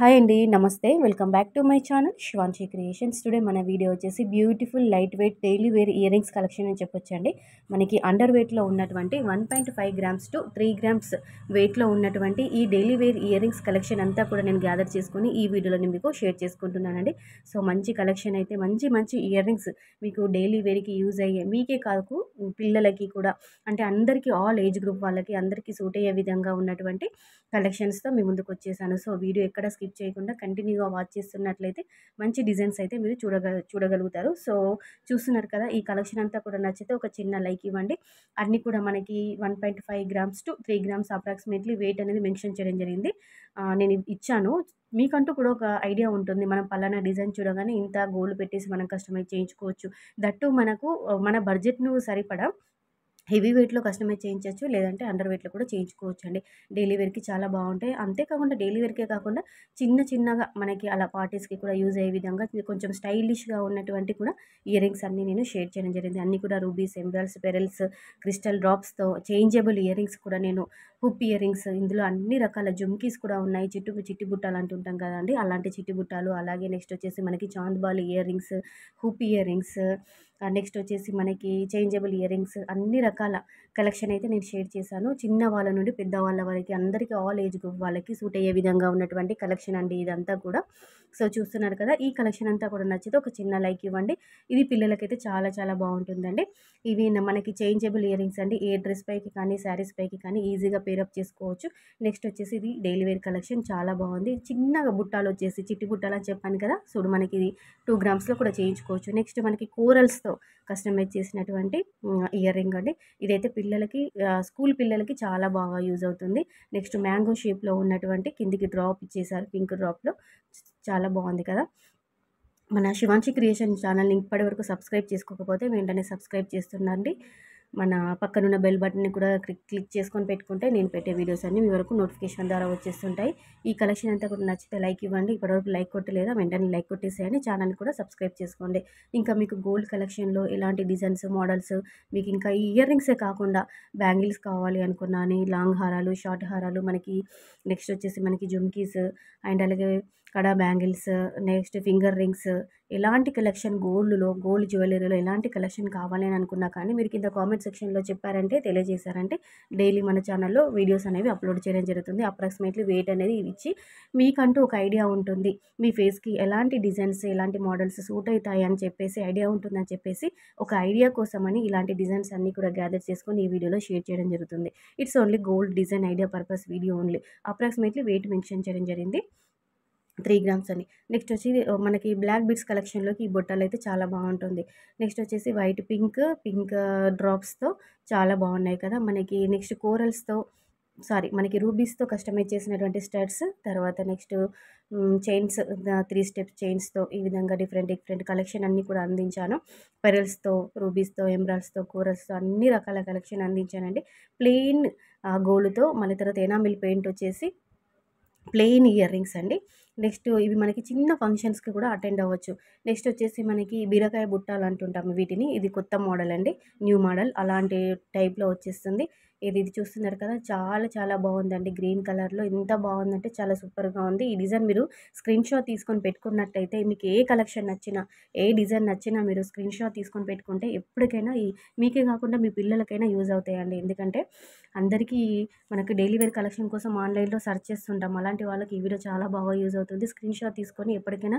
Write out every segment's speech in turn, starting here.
hi అండి నమస్తే welcome back to my channel Shivanshi creations today మన వీడియో వచ్చేసి beautiful light weight daily wear ear rings collection అని చెప్పొచ్చండి మనకి అండర్ వెయిట్లో ఉన్నటువంటి one point five grams to three grams వెయిట్లో ఉన్నటువంటి ఈ daily wear ear rings collection అంతా కూడా నేను గ్యాదర్ చేసుకుని ఈ వీడియోలో మీకు షేర్ చేసుకుంటున్నానండి సో మంచి కలెక్షన్ అయితే మంచి మంచి ఇయర్ రింగ్స్ మీకు డైలీ వేర్కి యూజ్ అయ్యే మీకే కాదు పిల్లలకి కూడా అంటే అందరికీ ఆల్ ఏజ్ గ్రూప్ వాళ్ళకి అందరికీ సూట్ అయ్యే విధంగా ఉన్నటువంటి కలెక్షన్స్తో మీ ముందుకు వచ్చేసాను సో వీడియో ఎక్కడ స్కిప్ స్కిప్ చేయకుండా కంటిన్యూగా వాచ్ చేస్తున్నట్లయితే మంచి డిజైన్స్ అయితే మీరు చూడగ చూడగలుగుతారు సో చూస్తున్నారు కదా ఈ కలెక్షన్ అంతా కూడా నచ్చితే ఒక చిన్న లైక్ ఇవ్వండి అన్నీ కూడా మనకి one point five grams to three grams approximately weight అనేది మెన్షన్ చేయడం జరిగింది నేను ఇచ్చాను మీకంటూ కూడా ఒక ఐడియా ఉంటుంది మనం పలానా డిజైన్ చూడగానే ఇంత గోల్డ్ పెట్టేసి మనం కస్టమైజ్ చేయించుకోవచ్చు దట్టు మనకు మన బడ్జెట్ను సరిపడా హెవీ వెయిట్లో కస్టమైజ్ చేయించవచ్చు లేదంటే అండర్ వెయిట్లో కూడా చేయించుకోవచ్చు అండి డైలీ వేర్కి చాలా బాగుంటాయి అంతేకాకుండా డైలీ వేర్కే కాకుండా చిన్న చిన్నగా మనకి అలా పార్టీస్కి కూడా యూజ్ అయ్యే విధంగా కొంచెం స్టైలిష్గా ఉన్నటువంటి కూడా ఇయర్ రింగ్స్ అన్నీ నేను షేర్ చేయడం జరిగింది అన్నీ కూడా రూబీస్ ఎంబ్రాయిల్స్ పెరల్స్ క్రిస్టల్ డ్రాప్స్తో చేంజబుల్ ఇయర్ రింగ్స్ కూడా నేను హుప్ ఇయర్ రింగ్స్ ఇందులో అన్ని రకాల జుమ్కీస్ కూడా ఉన్నాయి చిట్టు చిట్టి అంటూ అంటుంటాం కదండి అలాంటి చిట్టి బుట్టాలు అలాగే నెక్స్ట్ వచ్చేసి మనకి chandbali ear rings hoop ear rings next వచ్చేసి మనకి చేంజబుల్ ఇయర్ రింగ్స్ అన్ని రకాల కలెక్షన్ అయితే నేను షేర్ చేశాను చిన్న వాళ్ళ నుండి పెద్ద వాళ్ళ వరకు అందరికీ ఆల్ ఏజ్ గ్రూప్ వాళ్ళకి సూట్ అయ్యే విధంగా ఉన్నటువంటి కలెక్షన్ అండి ఇదంతా కూడా సో చూస్తున్నారు కదా ఈ కలెక్షన్ అంతా కూడా నచ్చితే ఒక చిన్న లైక్ ఇవ్వండి ఇది పిల్లలకైతే చాలా చాలా బాగుంటుందండి ఇవి మనకి చేంజబుల్ ఇయర్ రింగ్స్ అండి ఏ డ్రెస్ పైకి కానీ శారీస్ పైకి కానీ ఈజీగా పేరప్ చేసుకోవచ్చు నెక్స్ట్ వచ్చేసి ఇది డైలీ వేర్ కలెక్షన్ చాలా బాగుంది చిన్నగా బుట్టాలు వచ్చేసి చిట్టి బుట్టాలు అని చెప్పాను కదా చూడు మనకి ఇది టూ గ్రామ్స్లో కూడా చేయించుకోవచ్చు నెక్స్ట్ మనకి కూరల్స్తో కస్టమైజ్ చేసినటువంటి ఇయర్ రింగ్ అండి ఇదైతే పిల్లలకి స్కూల్ పిల్లలకి చాలా బాగా యూజ్ అవుతుంది నెక్స్ట్ మ్యాంగో షేప్లో ఉన్నటువంటి కిందికి డ్రాప్ ఇచ్చేసారు పింక్ డ్రాప్లో చాలా బాగుంది కదా మన శివాంశి క్రియేషన్ ఛానల్ని ఇప్పటివరకు వరకు సబ్స్క్రైబ్ చేసుకోకపోతే వెంటనే సబ్స్క్రైబ్ చేస్తున్నారండి మన పక్కనున్న బెల్ బటన్ని కూడా క్లిక్ క్లిక్ చేసుకొని పెట్టుకుంటే నేను పెట్టే వీడియోస్ అన్నీ మీ వరకు నోటిఫికేషన్ ద్వారా వచ్చేస్తుంటాయి ఈ కలెక్షన్ అంతా కూడా నచ్చితే లైక్ ఇవ్వండి ఇప్పటివరకు లైక్ కొట్టలేదా వెంటనే లైక్ కొట్టేసేయండి ఛానల్ కూడా సబ్స్క్రైబ్ చేసుకోండి ఇంకా మీకు గోల్డ్ కలెక్షన్లో ఎలాంటి డిజైన్స్ మోడల్స్ మీకు ఇంకా ఈ ఇయర్ రింగ్సే కాకుండా బ్యాంగిల్స్ కావాలి అనుకున్నాను లాంగ్ హారాలు షార్ట్ హారాలు మనకి నెక్స్ట్ వచ్చేసి మనకి జుమ్కీస్ అండ్ అలాగే kada bangles next finger rings ఎలాంటి కలెక్షన్ గోల్డ్లో గోల్డ్ జ్యువెలరీలో ఎలాంటి కలెక్షన్ కావాలి అని అనుకున్నా కానీ మీరు కింద కామెంట్ సెక్షన్లో చెప్పారంటే తెలియజేశారంటే డైలీ మన ఛానల్లో వీడియోస్ అనేవి అప్లోడ్ చేయడం జరుగుతుంది అప్రాక్సిమేట్లీ వెయిట్ అనేది ఇచ్చి మీకంటూ ఒక ఐడియా ఉంటుంది మీ ఫేస్కి ఎలాంటి డిజైన్స్ ఎలాంటి మోడల్స్ సూట్ అవుతాయి అని చెప్పేసి ఐడియా ఉంటుందని చెప్పేసి ఒక ఐడియా కోసమని ఇలాంటి డిజైన్స్ అన్నీ కూడా గ్యాదర్ చేసుకొని ఈ వీడియోలో షేర్ చేయడం జరుగుతుంది it's only gold design idea purpose video only approximately weight mention చేయడం జరిగింది త్రీ గ్రామ్స్ అని నెక్స్ట్ వచ్చి మనకి బ్లాక్ బిట్స్ కలెక్షన్లోకి ఈ బొట్టాలు అయితే చాలా బాగుంటుంది నెక్స్ట్ వచ్చేసి వైట్ పింక్ పింక్ డ్రాప్స్తో చాలా బాగున్నాయి కదా మనకి నెక్స్ట్ కోరల్స్తో సారీ మనకి రూబీస్తో కస్టమైజ్ చేసినటువంటి స్టర్స్ తర్వాత నెక్స్ట్ చైన్స్ త్రీ స్టెప్స్ చైన్స్తో ఈ విధంగా డిఫరెంట్ డిఫరెంట్ కలెక్షన్ అన్నీ కూడా అందించాను పెరల్స్తో రూబీస్తో ఎమ్రాల్స్తో కూరల్స్తో అన్ని రకాల కలెక్షన్ అందించానండి ప్లెయిన్ గోల్డ్తో మళ్ళీ తర్వాత ఎనామిల్ పెయింట్ వచ్చేసి ప్లెయిన్ ఇయర్ రింగ్స్ అండి నెక్స్ట్ ఇవి మనకి చిన్న ఫంక్షన్స్కి కూడా అటెండ్ అవ్వచ్చు నెక్స్ట్ వచ్చేసి మనకి బీరకాయ బుట్టాలు అంటుంటాము వీటిని ఇది కొత్త మోడల్ అండి న్యూ మోడల్ అలాంటి టైప్లో వచ్చేస్తుంది ఇది ఇది చూస్తున్నారు కదా చాలా చాలా బాగుందండి గ్రీన్ కలర్లో ఎంత బాగుందంటే చాలా సూపర్గా ఉంది ఈ డిజైన్ మీరు స్క్రీన్ షాట్ తీసుకొని పెట్టుకున్నట్టయితే మీకు ఏ కలెక్షన్ నచ్చినా ఏ డిజైన్ నచ్చినా మీరు స్క్రీన్ షాట్ తీసుకొని పెట్టుకుంటే ఎప్పటికైనా ఈ మీకే కాకుండా మీ పిల్లలకైనా యూజ్ అవుతాయండి ఎందుకంటే అందరికీ మనకి డైలీ వేర్ కలెక్షన్ కోసం ఆన్లైన్లో సర్చ్ చేస్తుంటాం అలాంటి వాళ్ళకి ఈ వీడియో చాలా బాగా యూజ్ అవుతుంది అవుతుంది స్క్రీన్ షాట్ తీసుకొని ఎప్పటికైనా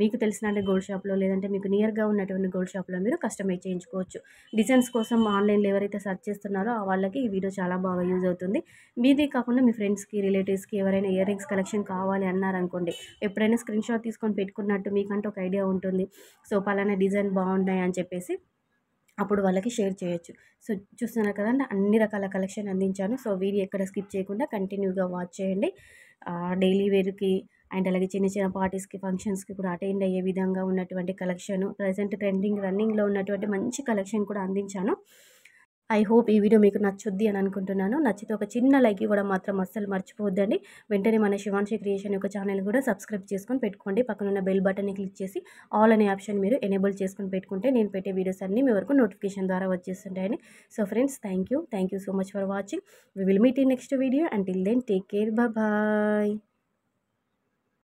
మీకు తెలిసిన గోల్డ్ షాప్లో లేదంటే మీకు నియర్గా ఉన్నటువంటి గోల్డ్ షాప్లో మీరు కస్టమైజ్ చేయించుకోవచ్చు డిజైన్స్ కోసం ఆన్లైన్లో ఎవరైతే సెర్చ్ చేస్తున్నారో వాళ్ళకి ఈ వీడియో చాలా బాగా యూజ్ అవుతుంది మీదే కాకుండా మీ ఫ్రెండ్స్కి రిలేటివ్స్కి ఎవరైనా ఇయర్ రింగ్స్ కలెక్షన్ కావాలి అన్నారనుకోండి ఎప్పుడైనా స్క్రీన్ షాట్ తీసుకొని పెట్టుకున్నట్టు మీకంటే ఒక ఐడియా ఉంటుంది సో పలానా డిజైన్ బాగున్నాయి అని చెప్పేసి అప్పుడు వాళ్ళకి షేర్ చేయొచ్చు సో చూస్తున్నారు కదండి అన్ని రకాల కలెక్షన్ అందించాను సో వీడియో ఎక్కడ స్కిప్ చేయకుండా కంటిన్యూగా వాచ్ చేయండి డైలీ వేర్కి అండ్ అలాగే చిన్న చిన్న పార్టీస్కి ఫంక్షన్స్కి కూడా అటెండ్ అయ్యే విధంగా ఉన్నటువంటి కలెక్షన్ ప్రజెంట్ ట్రెండింగ్ రన్నింగ్లో ఉన్నటువంటి మంచి కలెక్షన్ కూడా అందించాను ఐ హోప్ ఈ వీడియో మీకు నచ్చుద్ది అని అనుకుంటున్నాను నచ్చితే ఒక చిన్న లైక్ ఇవ్వడం మాత్రం అస్సలు మర్చిపోవద్దండి వెంటనే మన శివాంశి క్రియేషన్ యొక్క ఛానల్ కూడా సబ్స్క్రైబ్ చేసుకొని పెట్టుకోండి పక్కనున్న బెల్ బటన్ని క్లిక్ చేసి ఆల్ అనే ఆప్షన్ మీరు ఎనేబుల్ చేసుకొని పెట్టుకుంటే నేను పెట్టే వీడియోస్ అన్నీ మీ వరకు నోటిఫికేషన్ ద్వారా వచ్చేస్తుంటాయని so friends thank you thank you so much for watching we will meet in next video and till then take care bye